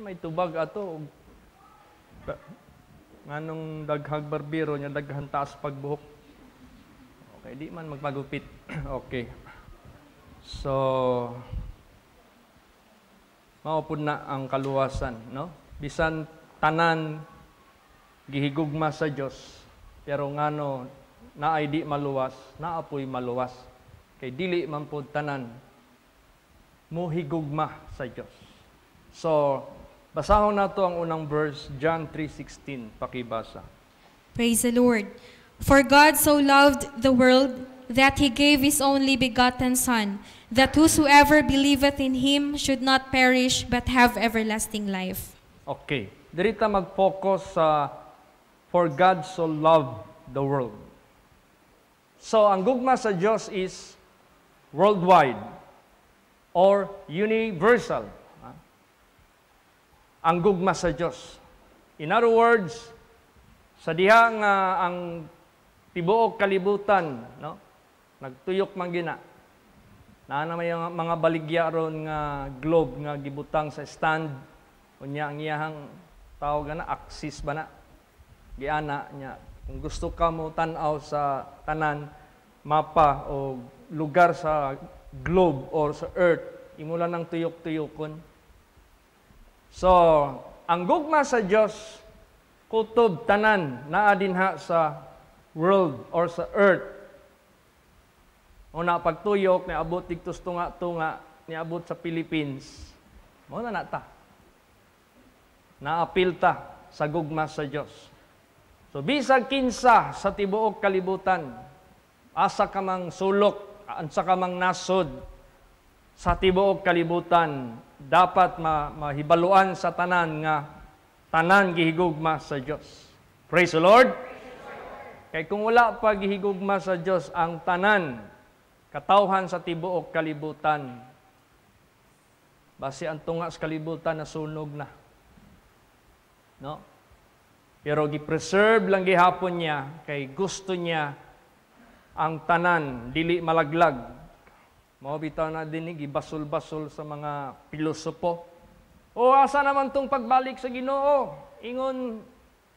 So may tubag ato. Nganong daghag barbero nya daghan taas pagbuhok. Okay, di man magpagupit. okay. So maupod na ang kaluwasan, no? Bisan tanan gihigugma sa Dios, pero ngano naay di maluwas, na apoy maluwas. Kay dili man pud tanan mohigugma sa Dios. So, Basahon nato ang unang verse, John 3.16, pakibasa. Praise the Lord. For God so loved the world that He gave His only begotten Son, that whosoever believeth in Him should not perish but have everlasting life. Okay. Dirita mag-focus sa For God so loved the world. So, ang gugma sa Diyos is worldwide or universal ang gugma sa Dios. In other words, sa diha nga uh, ang tibuok kalibutan, no? Nagtuyok man gina. Naa na may mga baligya ron nga globe nga gibutang sa stand unya ang iyang tawag na axis ba na giana nya kung gusto ka mo tan-aw sa tanan mapa o lugar sa globe or sa earth imo lang nang tuyok-tuyokon So, ang gugma sa Dios kutob tanan naa dinha sa world or sa earth. Una pagtuyok ni abot digtos tunga-tunga ni abot sa Philippines. Mo na nata. Naapil ta sa gugma sa Dios. So bisag kinsa sa tibuok kalibutan, asa ka mang sulok, ansa ka mang nasod, sa tibuok kalibutan dapat ma mahibaluan sa tanan nga tanan gihigugma sa Dios. Praise the Lord. Kay kung wala pa gihigugma sa Dios ang tanan katauhan sa tibuok kalibutan base ang tunga sa kalibutan nasunog na. No? Pero gi-preserve lang gihapon niya kay gusto niya ang tanan dili malaglag Mabitaw na dinig, ibasol-basol sa mga pilosopo. O asa naman tong pagbalik sa ginoo? Ingon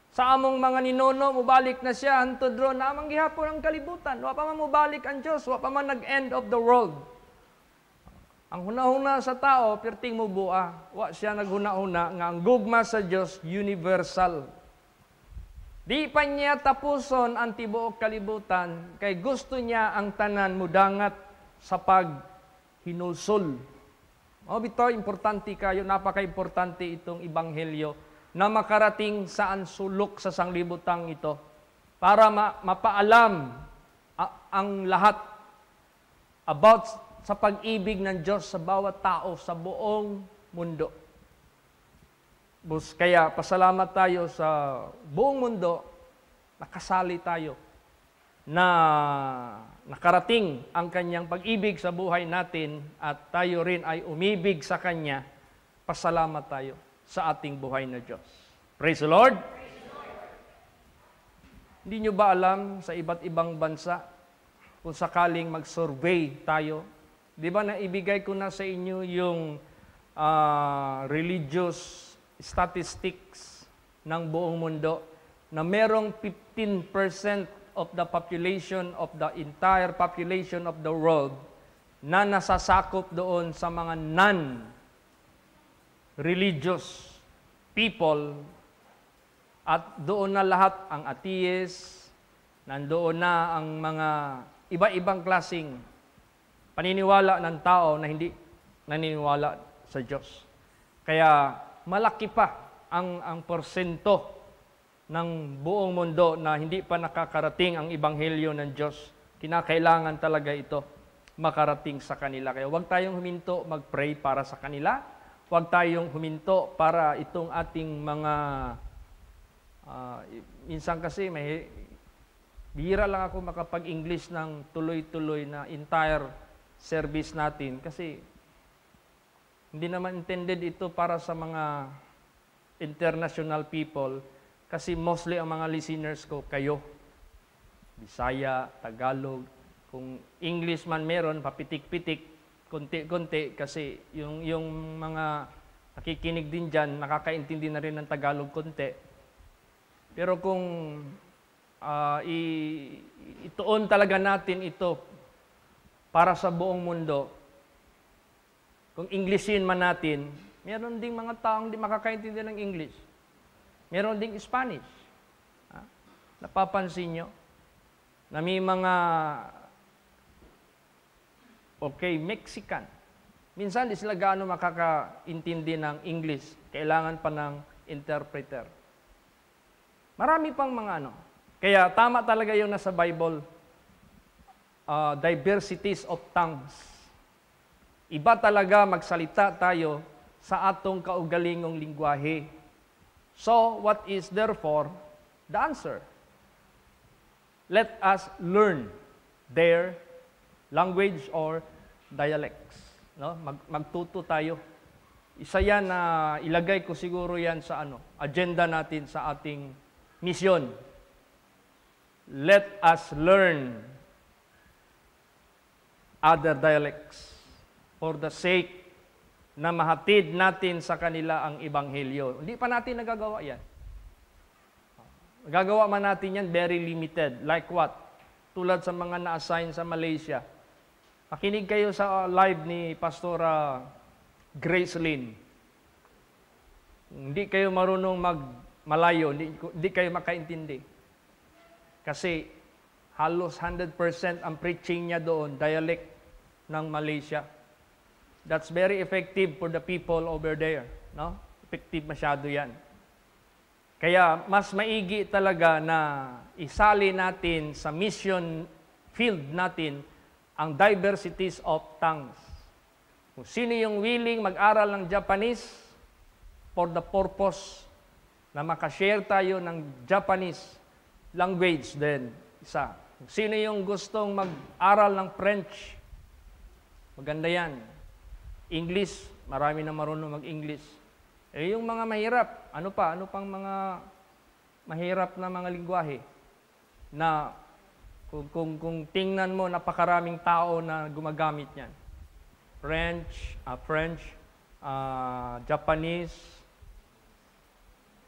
sa among mga ninono, mubalik na siya, hantod na namang gihapon ang kalibutan. Wa pa man mubalik ang Dios, wa pa man nag-end of the world. Ang hunahuna sa tao, pirting mo bua, wa siya naghunahuna nga ang gugma sa Dios universal. Di pa niya tapuson ang tibuok kalibutan, kay gusto niya ang tanan mudangat sa paghinulsol. Oh, bito, importante kayo, napaka-importante itong ibanghelyo na makarating saan sulok sa sanglibutang ito para ma- mapaalam ang lahat about sa pag-ibig ng Diyos sa bawat tao sa buong mundo. Bus, Kaya pasalamat tayo sa buong mundo, nakasali tayo na nakarating ang kanyang pag-ibig sa buhay natin at tayo rin ay umibig sa kanya, pasalamat tayo sa ating buhay na Diyos. Praise the Lord! Hindi nyo ba alam sa iba't ibang bansa kung sakaling mag-survey tayo? Di ba naibigay ko na sa inyo yung uh, religious statistics ng buong mundo na merong 15% of the population of the entire population of the world na nasasakop doon sa mga non-religious people at doon na lahat ang atheist, nandoon na ang mga iba-ibang klasing paniniwala ng tao na hindi naniniwala sa Diyos. Kaya malaki pa ang ang porsyento ng buong mundo na hindi pa nakakarating ang ibanghelyo ng Diyos. Kinakailangan talaga ito makarating sa kanila. Kaya huwag tayong huminto mag-pray para sa kanila. Huwag tayong huminto para itong ating mga... Uh, minsan kasi may bihira lang ako makapag-English ng tuloy-tuloy na entire service natin kasi hindi naman intended ito para sa mga international people kasi mostly ang mga listeners ko, kayo. Bisaya, Tagalog, kung English man meron, papitik-pitik, konti-konti, kasi yung, yung mga nakikinig din dyan, nakakaintindi na rin ng Tagalog konti. Pero kung uh, i, ituon talaga natin ito para sa buong mundo, kung Englishin man natin, meron ding mga taong di makakaintindi ng English. Meron ding Spanish. Ha? Napapansin nyo na may mga okay, Mexican. Minsan di sila gaano makakaintindi ng English. Kailangan pa ng interpreter. Marami pang mga ano. Kaya tama talaga yung nasa Bible, uh, diversities of tongues. Iba talaga magsalita tayo sa atong kaugalingong lingwahe So, what is therefore the answer? Let us learn their language or dialects. No? Mag magtuto tayo. Isa yan na uh, ilagay ko siguro yan sa ano, agenda natin sa ating mission. Let us learn other dialects for the sake na mahatid natin sa kanila ang ebanghelyo. Hindi pa natin nagagawa yan. Gagawa man natin yan, very limited. Like what? Tulad sa mga na-assign sa Malaysia. Pakinig kayo sa uh, live ni Pastora uh, Grace Lynn. Hindi kayo marunong magmalayo, hindi, hindi kayo makaintindi. Kasi halos 100% ang preaching niya doon, dialect ng Malaysia. That's very effective for the people over there. No? Effective masyado yan. Kaya mas maigi talaga na isali natin sa mission field natin ang diversities of tongues. Kung sino yung willing mag-aral ng Japanese for the purpose na makashare tayo ng Japanese language then isa. Kung sino yung gustong mag-aral ng French, maganda yan. English, marami na marunong mag-English. Eh yung mga mahirap, ano pa? Ano pang mga mahirap na mga lingwahe na kung, kung, kung tingnan mo, napakaraming tao na gumagamit niyan. French, uh, French, uh, Japanese,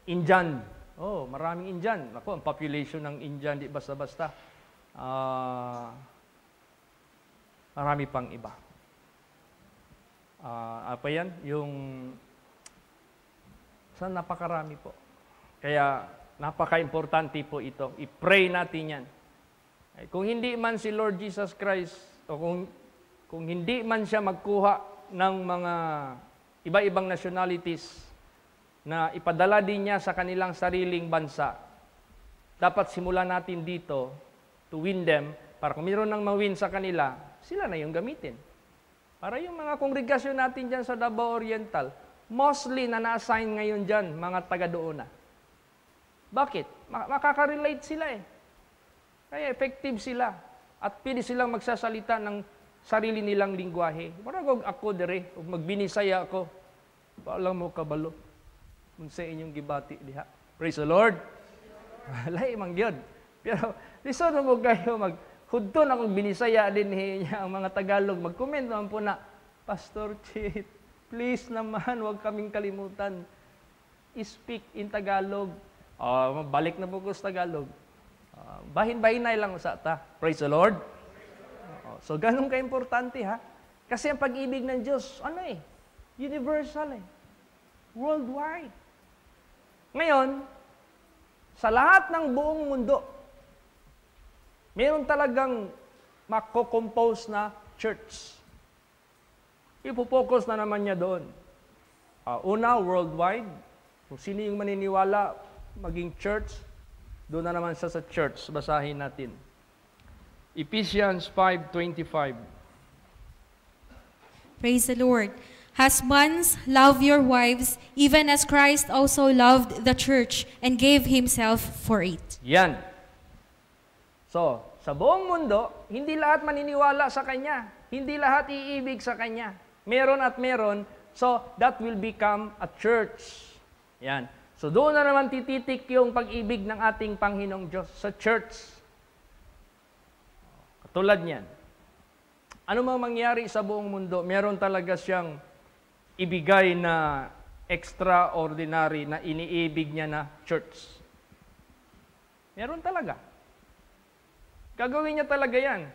Indian. Oh, maraming Indian. Ako, ang population ng Indian, di basta-basta. Uh, marami pang iba uh, apa yan, yung sa napakarami po. Kaya napaka-importante po ito. I-pray natin yan. Eh, kung hindi man si Lord Jesus Christ o kung, kung hindi man siya magkuha ng mga iba-ibang nationalities na ipadala din niya sa kanilang sariling bansa, dapat simulan natin dito to win them para kung mayroon ng mawin sa kanila, sila na yung gamitin. Para yung mga kongregasyon natin dyan sa Davao Oriental, mostly na na-assign ngayon dyan, mga taga doon na. Bakit? Makaka-relate sila eh. Kaya effective sila. At pili silang magsasalita ng sarili nilang lingwahe. Maragog ako dere, magbinisaya ako. Paalam mo kabalo. Kung sa inyong gibati diha. Praise the Lord. Walay mang yun. Pero, listen mo kayo mag Hudto na kung binisaya din niya eh, ang mga Tagalog. Mag-comment naman po na, Pastor Chit, please naman, huwag kaming kalimutan. Speak in Tagalog. Uh, balik na po ko sa Tagalog. Uh, bahin-bahin na lang sa ta. Praise the Lord. Uh, so, ganun ka-importante ha. Kasi ang pag-ibig ng Diyos, ano eh, universal eh. Worldwide. Ngayon, sa lahat ng buong mundo, meron talagang mako-compose na church. Ipo-focus na naman niya doon. Uh, una, worldwide. Kung sino yung maniniwala maging church, doon na naman siya sa church. Basahin natin. Ephesians 5.25 Praise the Lord. Husbands, love your wives, even as Christ also loved the church and gave himself for it. Yan. So, sa buong mundo, hindi lahat maniniwala sa Kanya. Hindi lahat iibig sa Kanya. Meron at meron. So, that will become a church. Yan. So, doon na naman tititik yung pag-ibig ng ating Panginoong Diyos sa church. Katulad niyan. Ano mang mangyari sa buong mundo, meron talaga siyang ibigay na extraordinary na iniibig niya na church. Meron talaga. Gagawin niya talaga yan.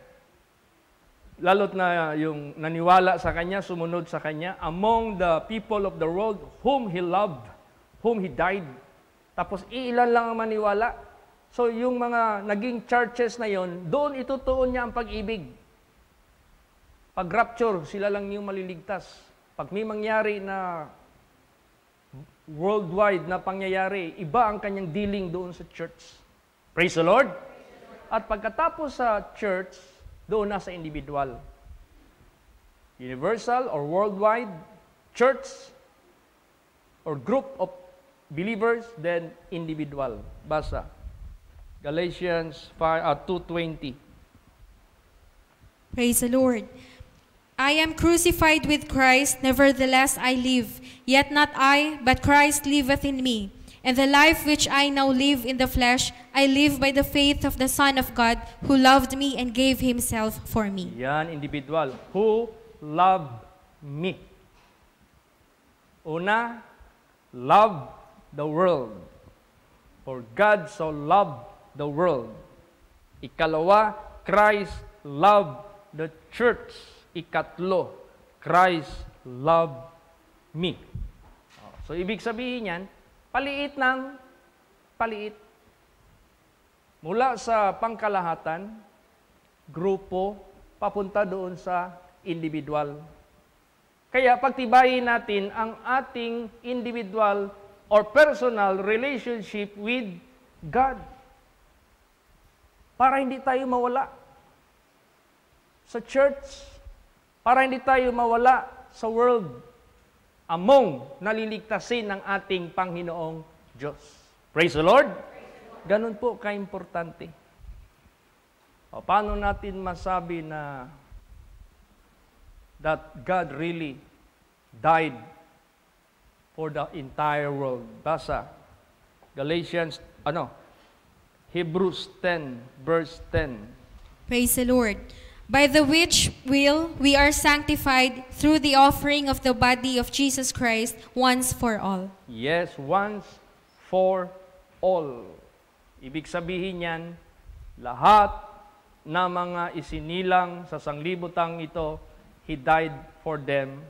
Lalo't na yung naniwala sa Kanya, sumunod sa Kanya, among the people of the world whom He loved, whom He died. Tapos iilan lang ang maniwala. So yung mga naging churches na yon, doon itutuon niya ang pag-ibig. Pag rapture, sila lang yung maliligtas. Pag may mangyari na worldwide na pangyayari, iba ang kanyang dealing doon sa church. Praise the Lord! at pagkatapos sa church, doon na sa individual. Universal or worldwide, church or group of believers, then individual. Basa. Galatians 5, uh, 2.20 Praise the Lord. I am crucified with Christ, nevertheless I live. Yet not I, but Christ liveth in me. And the life which I now live in the flesh, I live by the faith of the Son of God who loved me and gave himself for me. Yan, individual. Who loved me? Una, love the world. For God so loved the world. Ikalawa, Christ loved the church. Ikatlo, Christ loved me. Oh, so, ibig sabihin yan, Paliit ng paliit. Mula sa pangkalahatan, grupo, papunta doon sa individual. Kaya pagtibayin natin ang ating individual or personal relationship with God para hindi tayo mawala sa church, para hindi tayo mawala sa world among naliligtasin ng ating Panginoong Diyos. Praise the Lord! Ganun po ka-importante. O, paano natin masabi na that God really died for the entire world? Basa, Galatians, ano, Hebrews 10, verse 10. Praise the Lord! by the which will we are sanctified through the offering of the body of Jesus Christ once for all. Yes, once for all. Ibig sabihin niyan, lahat na mga isinilang sa sanglibutang ito, He died for them,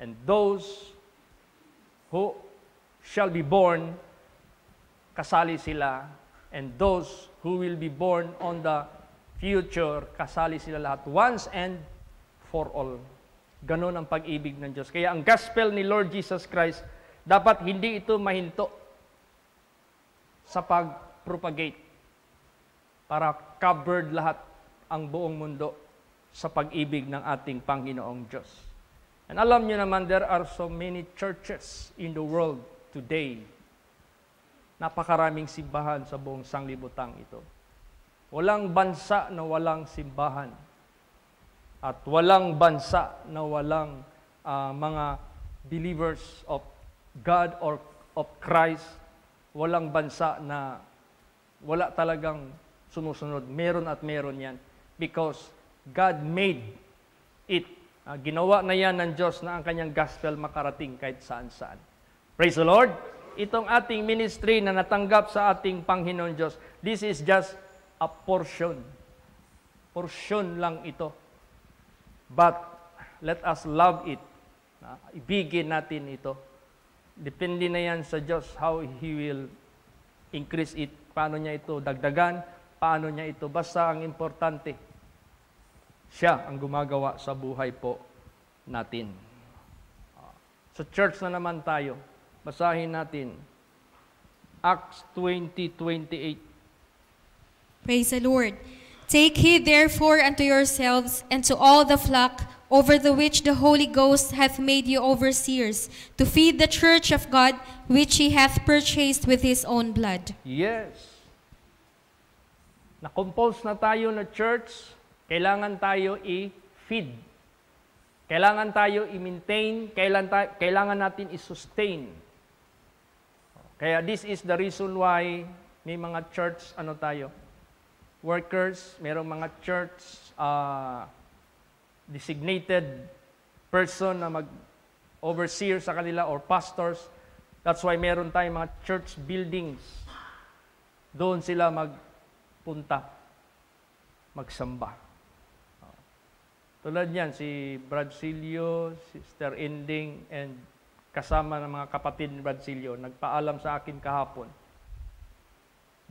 and those who shall be born, kasali sila, and those who will be born on the future, kasali sila lahat. Once and for all. Ganon ang pag-ibig ng Diyos. Kaya ang gospel ni Lord Jesus Christ, dapat hindi ito mahinto sa pag-propagate para covered lahat ang buong mundo sa pag-ibig ng ating Panginoong Diyos. And alam niyo naman, there are so many churches in the world today. Napakaraming simbahan sa buong sanglibutan ito. Walang bansa na walang simbahan. At walang bansa na walang uh, mga believers of God or of Christ. Walang bansa na wala talagang sunusunod. Meron at meron yan. Because God made it. Uh, ginawa na yan ng Diyos na ang kanyang gospel makarating kahit saan-saan. Praise the Lord! Itong ating ministry na natanggap sa ating Panginoon Diyos, this is just a portion. Portion lang ito. But let us love it. Ibigin natin ito. Depende na yan sa Diyos how He will increase it. Paano niya ito dagdagan, paano niya ito. Basta ang importante, siya ang gumagawa sa buhay po natin. Ah, sa church na naman tayo, basahin natin Acts 20:28. 20, 28. Praise the Lord. Take heed therefore unto yourselves and to all the flock over the which the Holy Ghost hath made you overseers, to feed the church of God, which he hath purchased with his own blood. Yes. Na-compose na tayo na church, kailangan tayo i-feed. Kailangan tayo i-maintain, kailangan, ta- kailangan natin i-sustain. Kaya this is the reason why may mga church, ano tayo, workers, merong mga church uh, designated person na mag-overseer sa kanila or pastors. That's why meron tayong mga church buildings. Doon sila magpunta, magsamba. tulad niyan, si Bradsilio, Sister Ending, and kasama ng mga kapatid ni Bradsilio, nagpaalam sa akin kahapon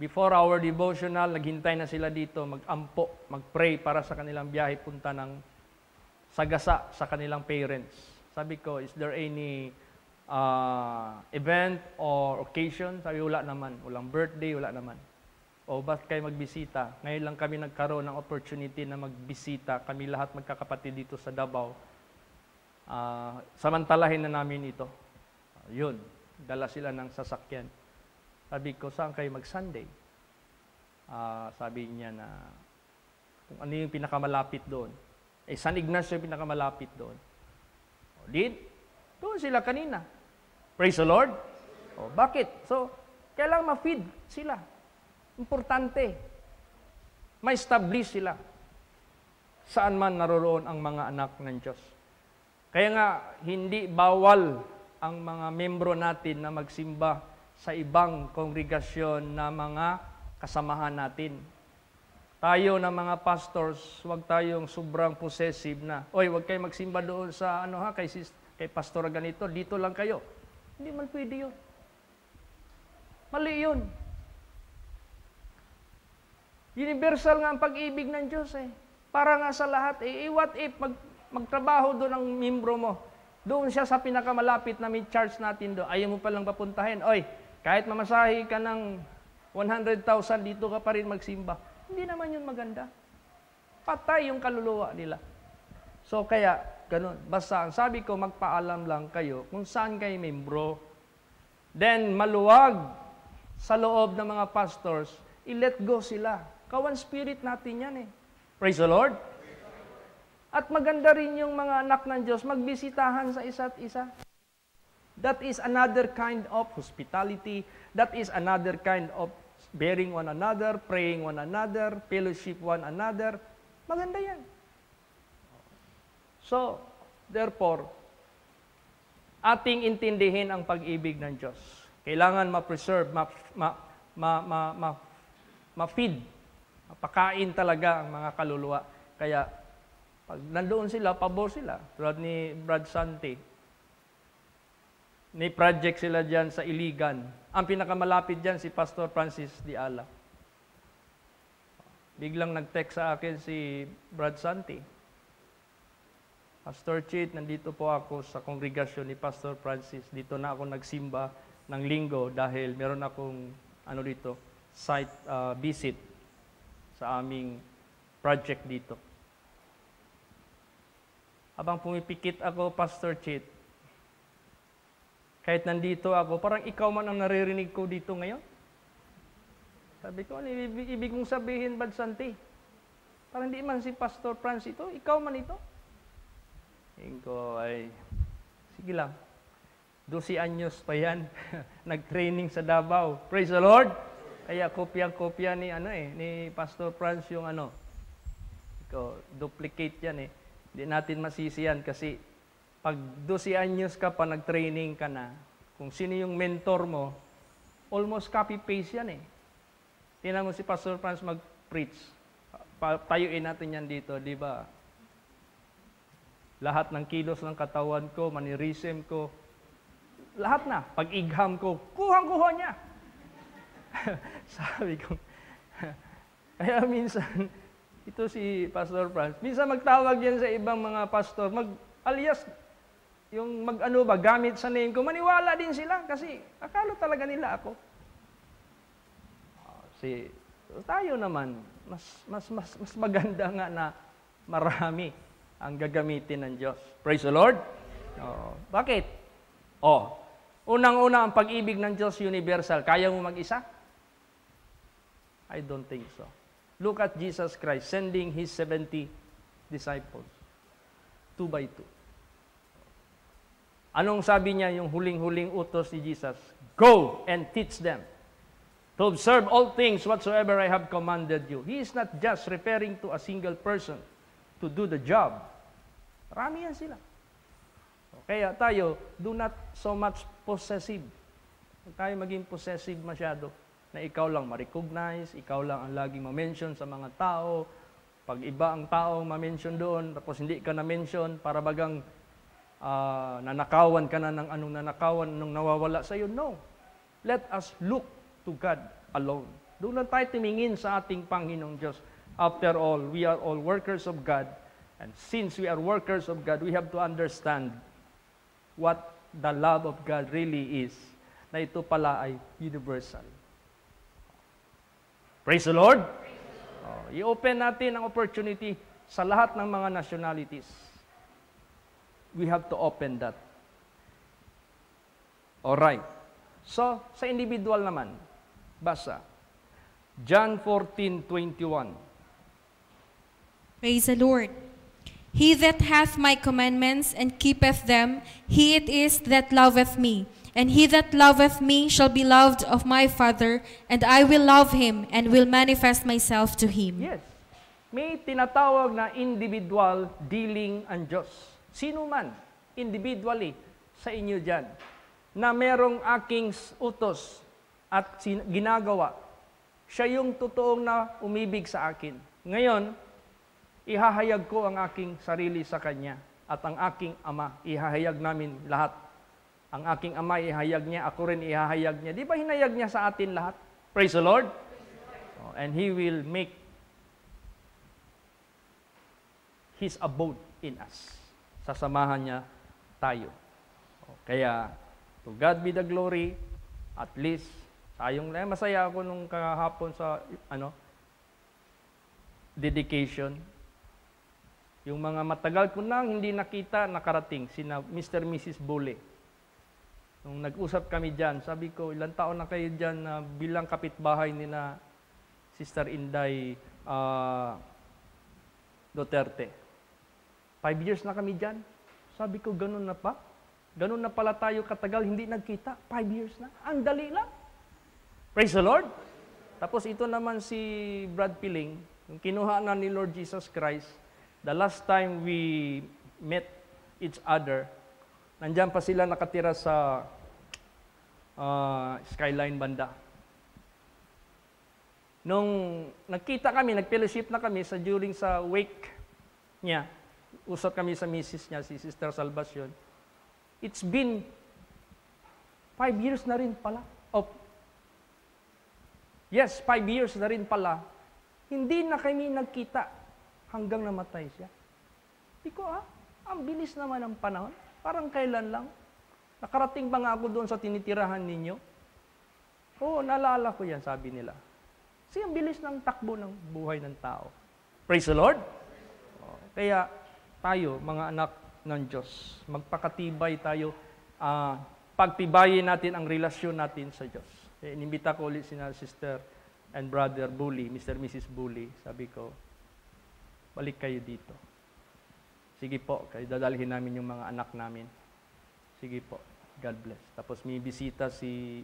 Before our devotional, naghintay na sila dito, mag-ampo, mag-pray para sa kanilang biyahe punta ng sagasa sa kanilang parents. Sabi ko, is there any uh, event or occasion? Sabi, wala naman. Walang birthday, wala naman. O, ba't kayo magbisita? Ngayon lang kami nagkaroon ng opportunity na magbisita. Kami lahat magkakapatid dito sa Davao. Uh, samantalahin na namin ito. Uh, yun, dala sila ng sasakyan. Sabi ko, saan kayo mag-Sunday? Uh, sabi niya na kung ano yung pinakamalapit doon. Eh, San Ignacio yung pinakamalapit doon. O, did? Doon sila kanina. Praise the Lord. O, bakit? So, kailangan ma-feed sila. Importante. Ma-establish sila. Saan man naroroon ang mga anak ng Diyos. Kaya nga, hindi bawal ang mga membro natin na magsimba sa ibang kongregasyon na mga kasamahan natin. Tayo na mga pastors, huwag tayong sobrang possessive na, oy, huwag kayo magsimba doon sa ano ha, kay, sis, kay pastor ganito, dito lang kayo. Hindi man pwede yun. Mali yun. Universal nga ang pag-ibig ng Diyos eh. Para nga sa lahat eh, eh what if mag, magtrabaho doon ang membro mo? Doon siya sa pinakamalapit na may charge natin doon. Ayaw mo palang papuntahin. Oy, kahit mamasahi ka ng 100,000, dito ka pa rin magsimba. Hindi naman yun maganda. Patay yung kaluluwa nila. So kaya, ganun. Basta ang sabi ko, magpaalam lang kayo kung saan kayo membro. Then, maluwag sa loob ng mga pastors, i-let go sila. Kawan spirit natin yan eh. Praise the Lord. At maganda rin yung mga anak ng Diyos, magbisitahan sa isa't isa. That is another kind of hospitality. That is another kind of bearing one another, praying one another, fellowship one another. Maganda yan. So, therefore, ating intindihin ang pag-ibig ng Diyos. Kailangan ma-preserve, ma, ma, ma, ma, feed mapakain talaga ang mga kaluluwa. Kaya, pag nandoon sila, pabor sila. Tulad ni Brad Santi, may project sila dyan sa Iligan. Ang pinakamalapit dyan si Pastor Francis Diala. Biglang nag-text sa akin si Brad Santi. Pastor Chit, nandito po ako sa kongregasyon ni Pastor Francis. Dito na ako nagsimba ng linggo dahil meron akong ano dito, site uh, visit sa aming project dito. Habang pumipikit ako, Pastor Chit, kahit nandito ako, parang ikaw man ang naririnig ko dito ngayon. Sabi ko, ano ibig, kong sabihin, Bad Santi? Parang hindi man si Pastor Franz ito, ikaw man ito. Tingin ko ay, sige lang. 12 anyos pa yan. Nag-training sa Davao. Praise the Lord! Kaya ah, kopya-kopya ni ano eh, ni Pastor Franz yung ano. Ikaw, duplicate yan eh. Hindi natin masisiyan kasi pag 12 anyos ka pa, nag-training ka na, kung sino yung mentor mo, almost copy-paste yan eh. Tinan mo si Pastor Franz mag-preach. Tayuin natin yan dito, di ba? Lahat ng kilos ng katawan ko, manirism ko, lahat na. Pag-igham ko, kuhang-kuha niya. Sabi ko, kaya minsan, ito si Pastor Franz, minsan magtawag yan sa ibang mga pastor, mag, alias yung mag-ano ba, gamit sa name ko, maniwala din sila kasi akala talaga nila ako. Ah, si, tayo naman, mas, mas, mas, mas maganda nga na marami ang gagamitin ng Diyos. Praise the Lord. Oh, bakit? Oh, unang-una ang pag-ibig ng Diyos universal. Kaya mo mag-isa? I don't think so. Look at Jesus Christ sending His 70 disciples. Two by two. Anong sabi niya yung huling-huling utos ni Jesus? Go and teach them to observe all things whatsoever I have commanded you. He is not just referring to a single person to do the job. Marami yan sila. Kaya tayo, do not so much possessive. Huwag tayo maging possessive masyado na ikaw lang ma-recognize, ikaw lang ang laging ma-mention sa mga tao. Pag iba ang tao ma-mention doon, tapos hindi ka na-mention, para bagang uh, nanakawan ka na ng anong nanakawan, anong nawawala sa iyo. No. Let us look to God alone. Doon lang tayo tumingin sa ating Panginoong Diyos. After all, we are all workers of God. And since we are workers of God, we have to understand what the love of God really is. Na ito pala ay universal. Praise the Lord! Praise the Lord. Oh, i-open natin ang opportunity sa lahat ng mga nationalities we have to open that. Alright. So, sa individual naman, basa. John 14:21. Praise the Lord. He that hath my commandments and keepeth them, he it is that loveth me. And he that loveth me shall be loved of my Father, and I will love him, and will manifest myself to him. Yes. May tinatawag na individual dealing ang Diyos. Sino man, individually, sa inyo dyan, na merong aking utos at ginagawa, siya yung totoong na umibig sa akin. Ngayon, ihahayag ko ang aking sarili sa Kanya at ang aking Ama. Ihahayag namin lahat. Ang aking Ama, ihahayag niya. Ako rin, ihahayag niya. Di ba hinayag niya sa atin lahat? Praise the Lord. Oh, and He will make His abode in us sasamahan niya tayo. Kaya, to God be the glory, at least, tayong lang. Masaya ako nung kahapon sa, ano, dedication. Yung mga matagal ko nang hindi nakita, nakarating, sina Mr. Mrs. Bole. Nung nag-usap kami dyan, sabi ko, ilang taon na kayo dyan na bilang kapitbahay nila Sister Inday uh, Duterte. Five years na kami dyan. Sabi ko, ganun na pa. Ganun na pala tayo katagal, hindi nagkita. Five years na. Ang dali lang. Praise the Lord. Tapos ito naman si Brad Piling, yung kinuha na ni Lord Jesus Christ, the last time we met each other, nandyan pa sila nakatira sa uh, skyline banda. Nung nagkita kami, nagfellowship na kami sa during sa wake niya, usap kami sa misis niya, si Sister Salvacion, it's been five years na rin pala. Of, yes, five years na rin pala. Hindi na kami nagkita hanggang namatay siya. Hindi ah, ang bilis naman ng panahon. Parang kailan lang. Nakarating ba nga ako doon sa tinitirahan ninyo? Oo, oh, naalala ko yan, sabi nila. Kasi ang bilis ng takbo ng buhay ng tao. Praise the Lord! Oh, kaya, tayo, mga anak ng Diyos. Magpakatibay tayo, uh, pagtibayin natin ang relasyon natin sa Diyos. E, inimbita ko ulit si Sister and Brother Bully, Mr. Mrs. Bully. Sabi ko, balik kayo dito. Sige po, kayo dadalhin namin yung mga anak namin. Sige po, God bless. Tapos may bisita si,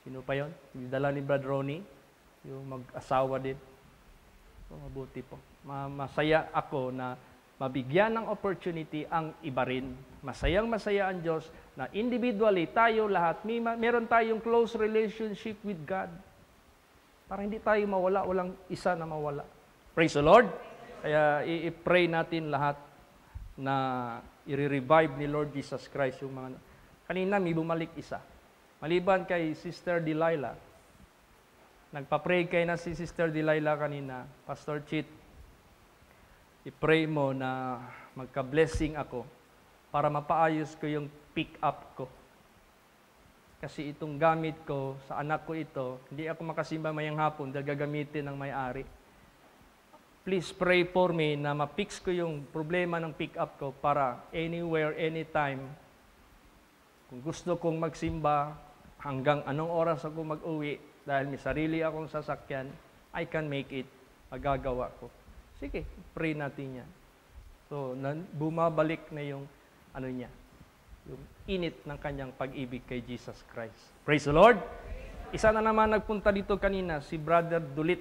sino pa yon? Dala ni Brad Ronnie, yung mag-asawa din. Oh, mabuti po. Masaya ako na mabigyan ng opportunity ang iba rin. Masayang masaya ang Diyos na individually tayo lahat, may, meron tayong close relationship with God. Para hindi tayo mawala, walang isa na mawala. Praise the Lord! Kaya i-pray natin lahat na i-revive ni Lord Jesus Christ yung mga... Kanina may bumalik isa. Maliban kay Sister Delilah, nagpa-pray kay na si Sister Delilah kanina, Pastor Chit, i-pray mo na magka-blessing ako para mapaayos ko yung pick-up ko. Kasi itong gamit ko, sa anak ko ito, hindi ako makasimba mayang hapon dahil gagamitin ng may-ari. Please pray for me na ma-fix ko yung problema ng pick-up ko para anywhere, anytime, kung gusto kong magsimba, hanggang anong oras ako mag-uwi, dahil may sarili akong sasakyan, I can make it. Magagawa ko. Sige, pray natin yan. So, bumabalik na yung ano niya, yung init ng kanyang pag-ibig kay Jesus Christ. Praise the Lord! Isa na naman nagpunta dito kanina, si Brother Dulit,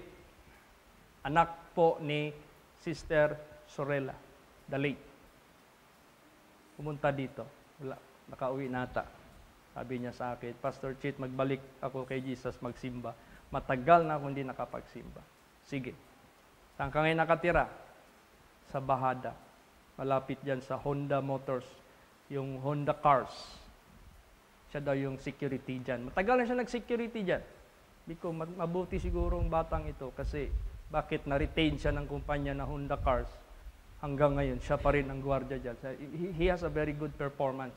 anak po ni Sister Sorella, the late. Pumunta dito. Wala, nakauwi nata. Sabi niya sa akin, Pastor Chit, magbalik ako kay Jesus, magsimba. Matagal na akong hindi nakapagsimba. Sige, Saan ka ngayon nakatira? Sa Bahada. Malapit dyan sa Honda Motors. Yung Honda Cars. Siya daw yung security dyan. Matagal na siya nag-security dyan. Biko, mabuti siguro ang batang ito kasi bakit na-retain siya ng kumpanya na Honda Cars hanggang ngayon, siya pa rin ang gwardiya dyan. So, he, has a very good performance.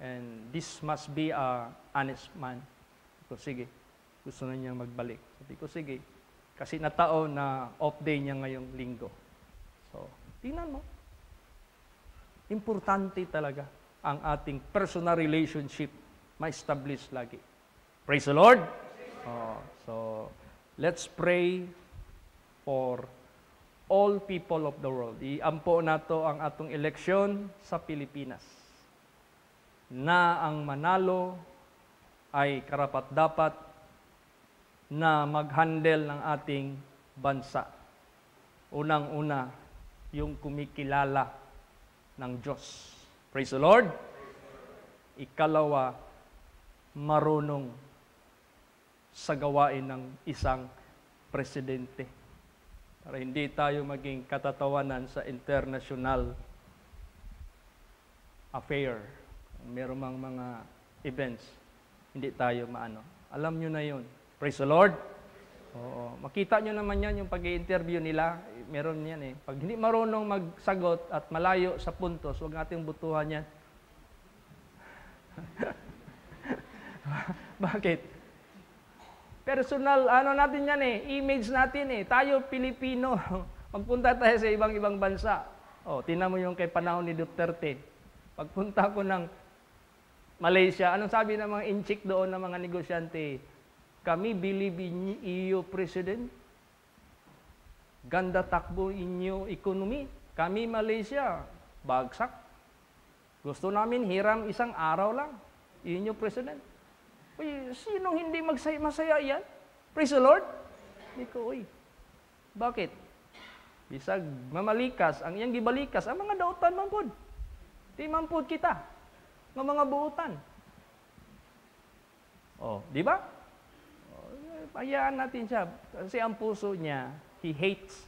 And this must be a honest man. Ko, sige, gusto na niya magbalik. Sabi ko, sige, kasi natao na off day niya ngayong linggo. So, tingnan mo. Importante talaga ang ating personal relationship ma-establish lagi. Praise the Lord! Oh, so, let's pray for all people of the world. Iampo nato ang atong eleksyon sa Pilipinas na ang manalo ay karapat-dapat na mag-handle ng ating bansa. Unang-una, yung kumikilala ng Diyos. Praise the Lord. Ikalawa, marunong sa gawain ng isang presidente. Para hindi tayo maging katatawanan sa international affair. Merong mga events, hindi tayo maano. Alam nyo na yon Praise the Lord. Oo. Makita nyo naman yan, yung pag interview nila, meron yan eh. Pag hindi marunong magsagot at malayo sa puntos, huwag nating butuhan yan. Bakit? Personal, ano natin yan eh, image natin eh. Tayo, Pilipino. Magpunta tayo sa ibang-ibang bansa. O, tinan mo yung kay panahon ni Duterte. Pagpunta ko ng Malaysia, anong sabi ng mga inchik doon ng mga negosyante? Kami believe in EU President. Ganda takbo inyo e economy. Kami Malaysia, bagsak. Gusto namin hiram isang araw lang. Inyo e President. Uy, sino hindi magsaya, masaya yan? Praise the Lord. Hindi ko, uy. Bakit? Bisag mamalikas, ang iyang gibalikas, ang mga dautan man Di man kita. Ng mga buutan. Oh, di ba? hayaan natin siya. Kasi ang puso niya, he hates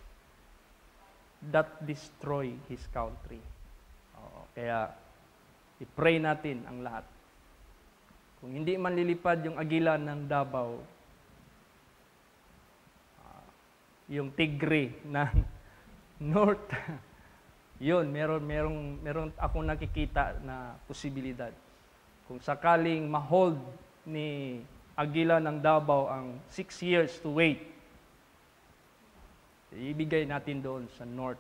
that destroy his country. Oo, kaya, i-pray natin ang lahat. Kung hindi man lilipad yung agila ng Davao, uh, yung tigre ng North, yun, meron, merong, meron akong nakikita na posibilidad. Kung sakaling ma-hold ni Agila ng Davao ang 6 years to wait. Ibigay natin doon sa North.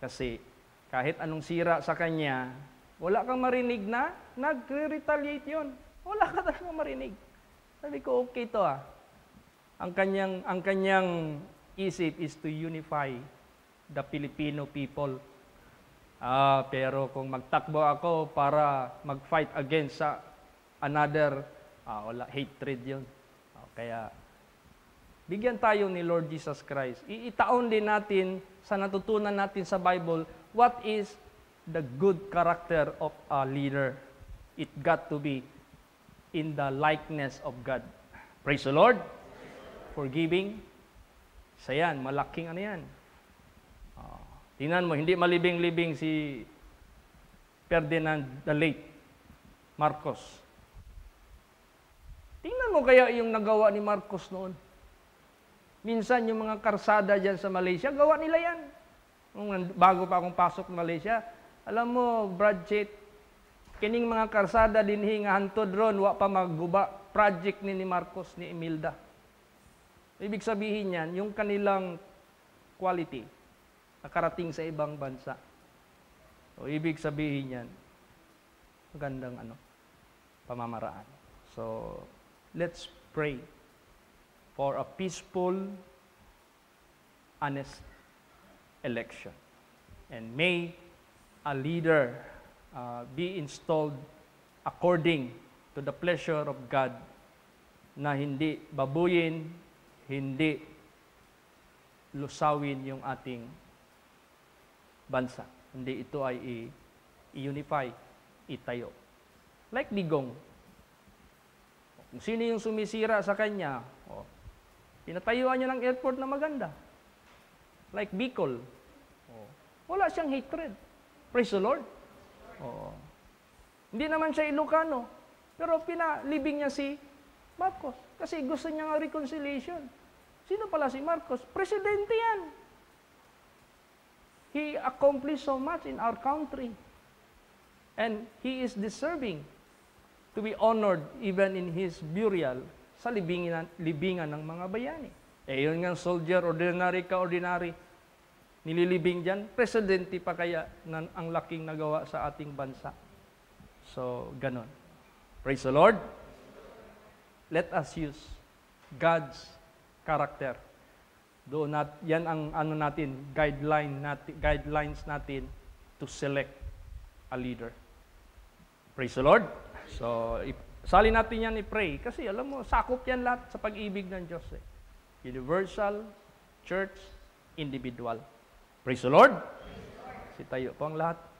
Kasi kahit anong sira sa kanya, wala kang marinig na nag-retaliate yun. Wala ka talaga marinig. Sabi ko, okay to ah. Ang kanyang, ang kanyang isip is to unify the Filipino people. Ah, pero kung magtakbo ako para mag-fight against sa another Ah, wala, hatred yun. Ah, kaya, bigyan tayo ni Lord Jesus Christ. Iitaon din natin sa natutunan natin sa Bible, what is the good character of a leader? It got to be in the likeness of God. Praise the Lord. Forgiving. Sa yan, malaking ano yan. Oh, tingnan mo, hindi malibing-libing si Ferdinand the late, Marcos. Tingnan mo kaya yung nagawa ni Marcos noon. Minsan yung mga karsada dyan sa Malaysia, gawa nila yan. Bago pa akong pasok Malaysia, alam mo, Brad Chit, kining mga karsada din nga hantod ron, wa pa magguba. Project ni ni Marcos, ni Imelda. Ibig sabihin niyan, yung kanilang quality nakarating sa ibang bansa. O ibig sabihin niyan, magandang ano, pamamaraan. So, Let's pray for a peaceful, honest election. And may a leader uh, be installed according to the pleasure of God na hindi babuyin, hindi lusawin yung ating bansa. Hindi ito ay i-unify, itayo. Like Digong, kung sino yung sumisira sa kanya, oh, pinatayuan niya ng airport na maganda. Like Bicol. Oh, wala siyang hatred. Praise the Lord. Oh. Hindi naman siya Ilocano, pero pinalibing niya si Marcos kasi gusto niya ng reconciliation. Sino pala si Marcos? Presidente yan. He accomplished so much in our country. And he is deserving to be honored even in his burial sa libingan, libingan ng mga bayani. Eh, yun nga soldier, ordinary ka, ordinary, nililibing dyan, presidente pa kaya na ang laking nagawa sa ating bansa. So, ganun. Praise the Lord. Let us use God's character. Do not, yan ang ano natin, guideline natin, guidelines natin to select a leader. Praise the Lord. So, sali natin yan i-pray. Kasi alam mo, sakop yan lahat sa pag-ibig ng Diyos. Eh. Universal, church, individual. Praise the Lord. Praise the Lord. Si tayo po ang lahat.